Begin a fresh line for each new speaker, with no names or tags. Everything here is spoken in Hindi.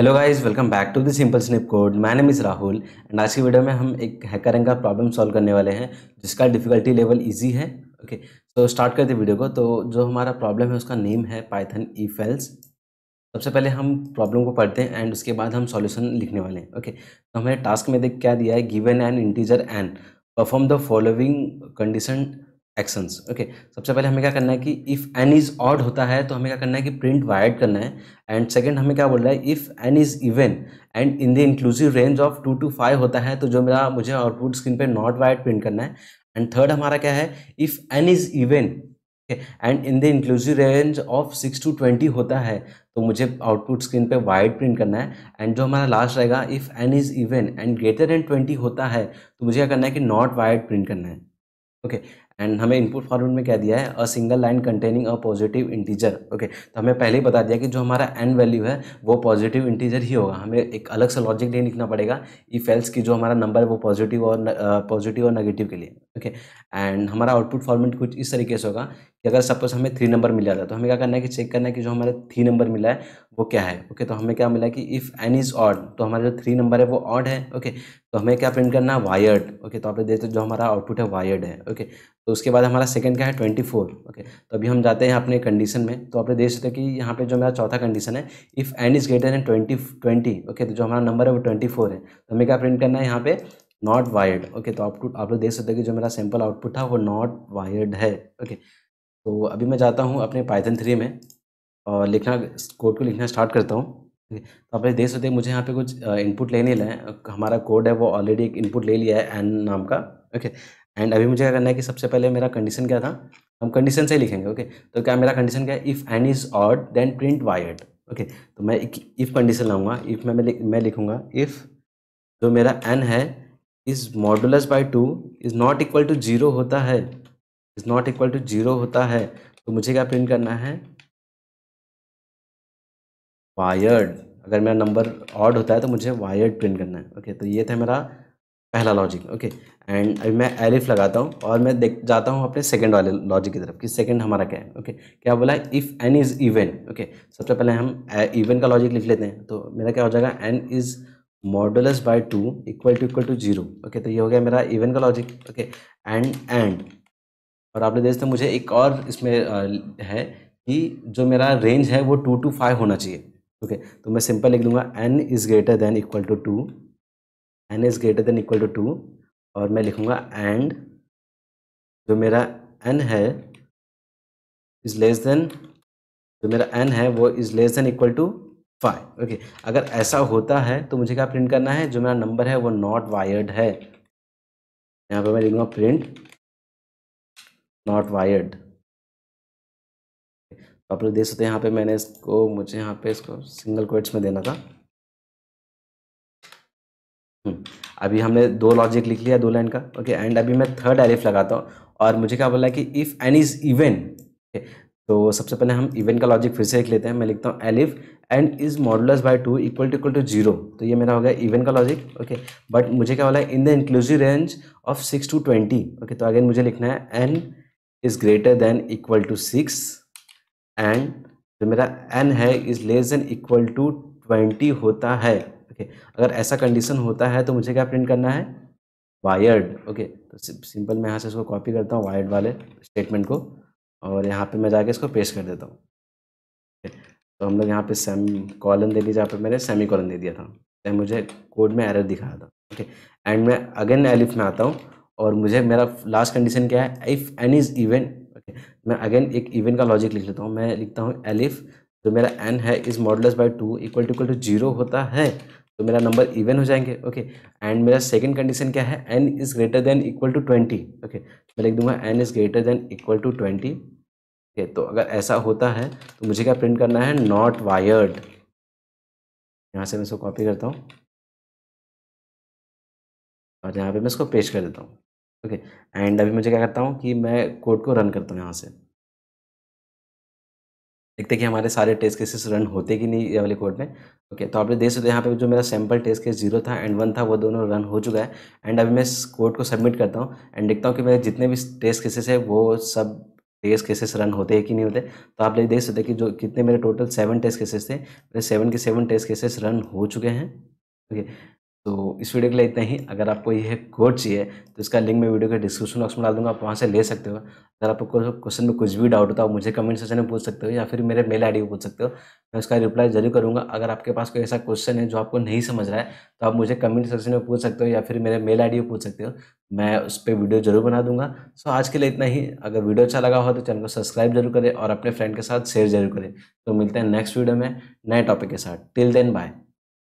Hello guys welcome back to the simple snip code my name is Rahul and आज की वीडियो में हम एक हैकर का प्रॉब्लम सॉल्व करने वाले हैं जिसका डिफिकल्टी लेवल इजी है ओके सो स्टार्ट करते वीडियो को तो जो हमारा प्रॉब्लम है उसका नेम है पाइथन ई फेल्स सबसे पहले हम प्रॉब्लम को पढ़ते हैं एंड उसके बाद हम सॉल्यूशन लिखने वाले हैं ओके तो हमें टास्क में देख क्या दिया है given an integer n perform the following condition actions okay सबसे पहले हमें क्या करना है कि इफ़ एन इज़ ऑड होता है तो हमें क्या करना है कि प्रिंट वायर्ड करना है एंड सेकंड हमें क्या बोल रहा है if n is even and in the inclusive range of two to five होता है तो जो मेरा मुझे आउटपुट स्क्रीन पे नॉट वायड प्रिंट करना है एंड थर्ड हमारा क्या है if n is even and in the inclusive range of six to twenty होता है तो मुझे आउटपुट स्क्रीन पे वाइड प्रिंट करना है एंड जो हमारा लास्ट रहेगा if n is even and greater and twenty होता है तो मुझे क्या करना है कि नॉट वाइड प्रिंट करना है ओके एंड हमें इनपुट फॉर्मेट में क्या दिया है a single line containing a positive integer okay तो हमें पहले ही बता दिया कि जो हमारा एन वैल्यू है वो पॉजिटिव इंटीजर ही होगा हमें एक अलग से लॉजिक नहीं लिखना पड़ेगा ई फेल्स की जो हमारा नंबर है वो पॉजिटिव और पॉजिटिव और नेगेटिव के लिए ओके एंड हमारा आउटपुट फॉर्मेट कुछ इस तरीके से होगा कि अगर सपोज हमें थ्री नंबर मिल जाता है तो हमें क्या करना है कि चेक करना है कि जो हमारे थ्री नंबर मिला है वो क्या है ओके okay, तो हमें क्या मिला कि इफ़ एन इज़ ऑड तो हमारा जो थ्री नंबर है वो ऑड है ओके okay, तो हमें क्या प्रिंट करना है वायर्ड ओके okay, तो आप देखते जो हमारा आउटपुट है वायर्ड है ओके तो उसके बाद हमारा सेकंड क्या है ट्वेंटी फोर ओके तो अभी हम जाते हैं अपने कंडीशन में तो आपने देख सकते हैं कि यहाँ पे जो मेरा चौथा कंडीशन है if n is greater than twenty twenty okay तो जो हमारा नंबर है वो ट्वेंटी फोर है तो हमें क्या प्रिंट करना है यहाँ पे नॉट वायर्ड ओके तो आउटपुट आप लोग देख सकते हैं कि जो मेरा सैम्पल आउटपुट था वो नॉट वायर्ड है ओके तो अभी मैं जाता हूँ अपने पाइथन थ्री में और लिखना कोड को लिखना स्टार्ट करता हूँ तो आप देख सकते हैं मुझे यहाँ पे कुछ इनपुट uh, लेने लें हमारा कोड है वो ऑलरेडी एक इनपुट ले लिया है एन नाम का ओके एंड अभी मुझे क्या करना है कि सबसे पहले मेरा कंडीशन क्या था हम कंडीशन से लिखेंगे ओके okay? तो क्या मेरा कंडीशन क्या है if n is odd then print weird okay तो मैं इफ़ कंडीशन लाऊंगा इफ़ मैं मैं लिखूंगा इफ़ जो मेरा एन है is modulus by two is not equal to zero होता है is not equal to zero होता है तो मुझे क्या प्रिंट करना है वायर्ड अगर मेरा नंबर ऑड होता है तो मुझे वायर्ड प्रिंट करना है ओके okay, तो ये था मेरा पहला लॉजिक ओके एंड अभी मैं एलिफ लगाता हूँ और मैं देख जाता हूँ अपने सेकंड वाले लॉजिक की तरफ कि सेकंड हमारा क्या है ओके okay, क्या बोला if n is even okay सबसे पहले हम इवन का लॉजिक लिख लेते हैं तो मेरा क्या हो जाएगा n is modulus by two equal to equal to zero okay तो ये हो गया मेरा इवन का लॉजिक ओके एंड एंड और आपने देखते तो मुझे एक और इसमें है कि जो मेरा रेंज है वो टू टू फाइव होना चाहिए ओके okay, तो मैं सिंपल लिख दूंगा n is greater than equal to two n is greater than equal to two और मैं लिखूँगा एंड जो मेरा एन है इज़ लेस देन जो मेरा एन है वो is less than equal to five okay अगर ऐसा होता है तो मुझे क्या प्रिंट करना है जो मेरा नंबर है वो नॉट वायर्ड है यहाँ पर मैं लिखूँगा प्रिंट नॉट वायर्ड तो आप लोग देख सकते हैं यहाँ पे मैंने इसको मुझे यहाँ पे इसको सिंगल कोट्स में देना था हम्म। अभी हमने दो लॉजिक लिख लिया दो लाइन का ओके एंड अभी मैं थर्ड एलिफ लगाता हूँ और मुझे क्या बोला है कि इफ़ एन इज़ इवन तो सबसे पहले हम इवन का लॉजिक फिर से लिख लेते हैं मैं लिखता हूँ elif n is modulus by two equal to equal to zero तो ये मेरा हो गया इवन का लॉजिक ओके बट मुझे क्या बोला है in the inclusive range of six to twenty okay तो अगेन मुझे लिखना है n is greater than equal to six and जो मेरा एन है is less than equal to twenty होता है ओके अगर ऐसा कंडीशन होता है तो मुझे क्या प्रिंट करना है वायर्ड ओके तो सिंपल मैं यहाँ से इसको कॉपी करता हूँ वायर्ड वाले स्टेटमेंट को और यहाँ पे मैं जाके इसको पेश कर देता हूँ तो हम लोग यहाँ पे सेम कॉलन दे दी जहाँ पे मैंने सेमी कॉलन दे दिया था तो मुझे कोड में एरर दिखाया था ओके एंड मैं अगेन एलिफ में आता हूँ और मुझे मेरा लास्ट कंडीशन क्या है if n is even okay मैं अगेन एक इवेंट का लॉजिक लिख लेता हूँ मैं लिखता हूँ एलिफ जो तो मेरा एन है is modulo by two equal to equal to zero होता है तो मेरा नंबर इवन हो जाएंगे ओके एंड मेरा सेकंड कंडीशन क्या है n is greater than equal to twenty okay मैं लिख दूंगा n is greater than equal to twenty okay तो अगर ऐसा होता है तो मुझे क्या प्रिंट करना है नॉट वायर्ड यहाँ से मैं इसको कॉपी करता हूँ और यहाँ पे मैं इसको पेश कर देता हूँ ओके एंड अभी मुझे क्या करता हूँ कि मैं कोड को रन करता हूँ यहाँ से देखते कि हमारे सारे टेस्ट केसेस रन होते कि नहीं ये वाले कोड में ओके तो आप देख सकते हैं यहाँ पे जो मेरा सैम्पल टेस्ट केस जीरो था एंड वन था वो दोनों रन हो चुका है एंड अभी मैं इस कोड को सबमिट करता हूँ एंड देखता हूँ कि मेरे जितने भी टेस्ट केसेस है वो सब टेस्ट केसेस रन होते हैं कि नहीं होते तो आप लोग देख सकते हैं कि जो कितने मेरे टोटल सेवन टेस्ट केसेस थे मेरे सेवन के सेवन टेस्ट केसेस रन हो चुके हैं ओके तो इस वीडियो के लिए इतना ही अगर आपको यह कोड चाहिए तो इसका लिंक मैं वीडियो के डिस्क्रिप्शन बॉक्स में डाल दूँगा आप वहाँ से ले सकते हो अगर आपको क्वेश्चन में कुछ भी डाउट होता है मुझे कमेंट सेक्शन में पूछ सकते हो या फिर मेरे मेल आईडी को पूछ सकते हो मैं उसका रिप्लाई जरूर करूँगा अगर आपके पास कोई ऐसा क्वेश्चन है जो आपको नहीं समझ रहा है तो आप मुझे कमेंट सेक्शन में पूछ सकते हो या फिर मेरे मेल आई पूछ सकते हो मैं उस पर वीडियो जरूर बना दूंगा सो आज के लिए इतना ही अगर वीडियो अच्छा लगा हो तो चैनल को सब्सक्राइब जरूर करें और अपने फ्रेंड के साथ शेयर जरूर करें तो मिलते हैं नेक्स्ट वीडियो में नए टॉपिक के साथ टिल देन बाय